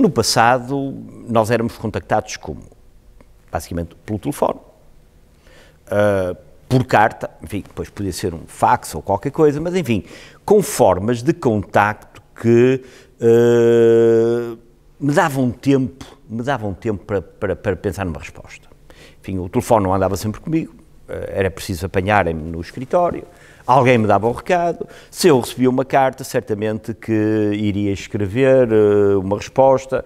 No passado, nós éramos contactados como? Basicamente pelo telefone, uh, por carta, enfim, depois podia ser um fax ou qualquer coisa, mas enfim, com formas de contacto que uh, me davam tempo, me davam tempo para, para, para pensar numa resposta. Enfim, o telefone não andava sempre comigo, eh, era preciso apanharem-me no escritório, alguém me dava um recado. Se eu recebia uma carta, certamente que iria escrever eh, uma resposta.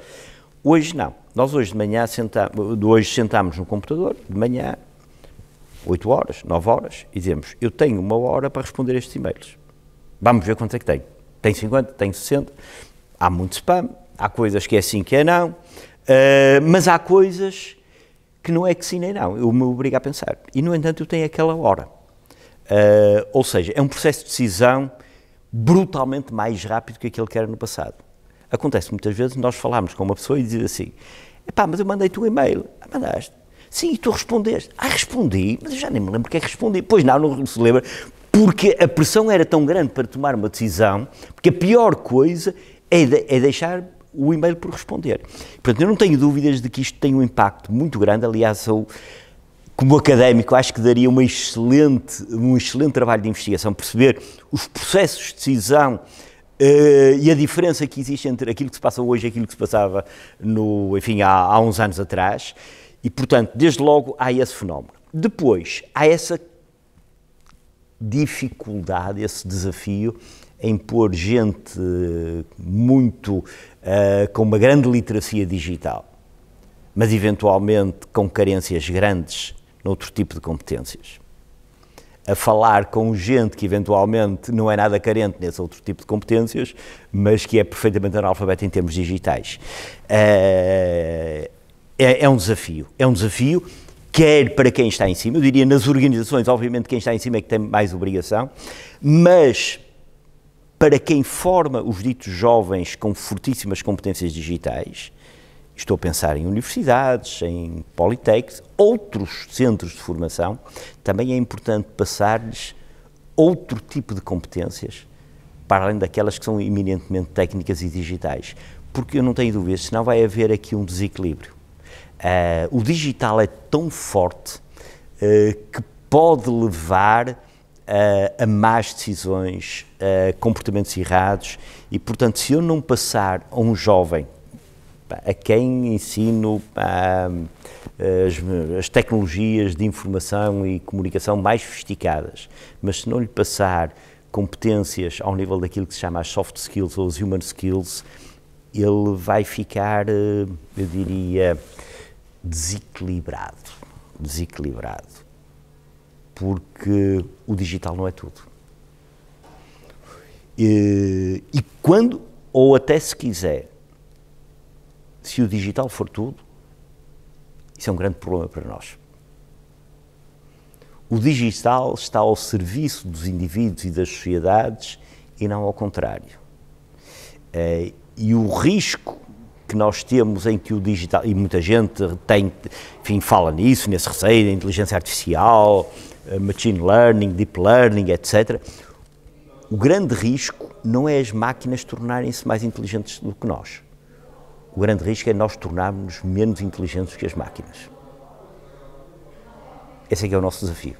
Hoje não. Nós hoje de manhã sentámos, hoje sentámos no computador, de manhã, 8 horas, 9 horas, e dizemos, eu tenho uma hora para responder estes e-mails. Vamos ver quanto é que tenho. Tem 50, tem 60. Há muito spam, há coisas que é sim, que é não, uh, mas há coisas que não é que sim nem não, eu me obrigo a pensar. E, no entanto, eu tenho aquela hora. Uh, ou seja, é um processo de decisão brutalmente mais rápido que aquele que era no passado. Acontece muitas vezes nós falámos com uma pessoa e dizer assim: pá, mas eu mandei-te um e-mail. Ah, mandaste. Sim, e tu respondeste. Ah, respondi, mas eu já nem me lembro o que é que respondi. Pois não, não se lembra, porque a pressão era tão grande para tomar uma decisão, porque a pior coisa é, de, é deixar o e-mail por responder. Portanto, eu não tenho dúvidas de que isto tem um impacto muito grande. Aliás, eu, como académico, acho que daria uma excelente, um excelente trabalho de investigação, perceber os processos de decisão Uh, e a diferença que existe entre aquilo que se passa hoje e aquilo que se passava no, enfim, há, há, uns anos atrás. E, portanto, desde logo há esse fenómeno. Depois, há essa dificuldade, esse desafio em pôr gente eh, muito uh, com uma grande literacia digital, mas eventualmente com carências grandes noutro tipo de competências. A falar com gente que eventualmente não é nada carente nesse outro tipo de competências, mas que é perfeitamente analfabeta em termos digitais. Uh, é, é um desafio. É um desafio quer para quem está em cima, eu diria nas organizações, obviamente quem está em cima é que tem mais obrigação, mas para quem forma os ditos jovens com fortíssimas competências digitais, estou a pensar em universidades, em politécnicos, outros centros de formação, também é importante passar-lhes outro tipo de competências, para além daquelas que são eminentemente técnicas e digitais. Porque eu não tenho dúvidas, senão vai haver aqui um desequilíbrio. Uh, o digital é tão forte uh, que pode levar uh, a más decisões, a eh, comportamentos errados e, portanto, se eu não passar a um jovem a quem ensino eh, as, as, tecnologias de informação e comunicação mais sofisticadas, mas se não lhe passar competências ao nível daquilo que se chama as soft skills ou as human skills, ele vai ficar, eu diria, desequilibrado. Desequilibrado porque o digital não é tudo. E, e quando, ou até se quiser, se o digital for tudo, isso é um grande problema para nós. O digital está ao serviço dos indivíduos e das sociedades e não ao contrário. Eh, e o risco que nós temos em que o digital, e muita gente tem, enfim, fala nisso, nesse receio, inteligência artificial, eh, machine learning, deep learning, etc. O grande risco não é as máquinas tornarem-se mais inteligentes do que nós. O grande risco é nós tornarmos-nos menos inteligentes que as máquinas. Esse é que é o nosso desafio.